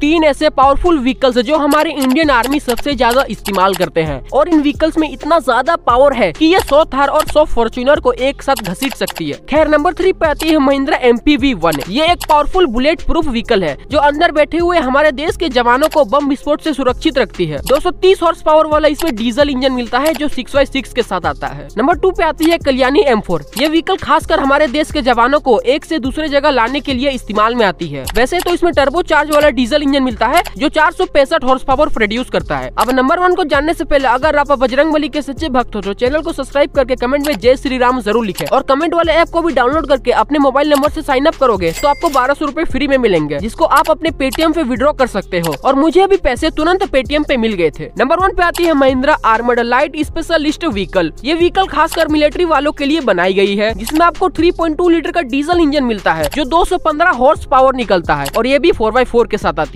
तीन ऐसे powerful vehicles जो हमारे इंडियन आर्मी सबसे ज्यादा इस्तेमाल करते हैं और इन व्हीकल्स में इतना ज्यादा पावर है कि ये सौ थार और सौ फॉर्चुनर को एक साथ घसीट सकती है खैर नंबर थ्री पे आती है Mahindra M P V one ये एक पावरफुल बुलेट प्रूफ व्हीकल है जो अंदर बैठे हुए हमारे देश के जवानों को बम विस्फोट ऐसी सुरक्षित रखती है दो सौ तीस हॉर्स पावर वाला इसमें डीजल इंजन मिलता है जो सिक्स बाई सिक्स के साथ आता है नंबर टू पे आती है कल्याणी एम फोर ये व्हीकल खास हमारे देश के जवानों को एक ऐसी दूसरे जगह लाने के लिए इस्तेमाल में आती है वैसे तो इसमें टर्बो चार्ज वाला डीजल इंजन मिलता है जो चार सौ पैंसठ हॉर्स पावर प्रोड्यूस करता है अब नंबर वन को जानने ऐसी पहले अगर आप बजरंग बली के सच्चे भक्त हो तो चैनल को सब्सक्राइब करके कमेंट में जय श्री राम जरूर लिखे और कमेंट वाले ऐप को भी डाउनलोड करके अपने मोबाइल नंबर ऐसी साइन अप करोगे तो आपको बारह सौ फ्री में मिलेंगे जिसको आप अपने पेटीएम पे विड्रॉ कर सकते हो और मुझे भी पैसे तुरंत पेटीएम पे मिल गए थे नंबर वन पे आती है Mahindra armed light specialist vehicle ये व्हीकल खासकर मिलिट्री वालों के लिए बनाई गई है जिसमें आपको 3.2 लीटर का डीजल इंजन मिलता है जो 215 हॉर्स पावर निकलता है और ये भी 4x4 के साथ आती है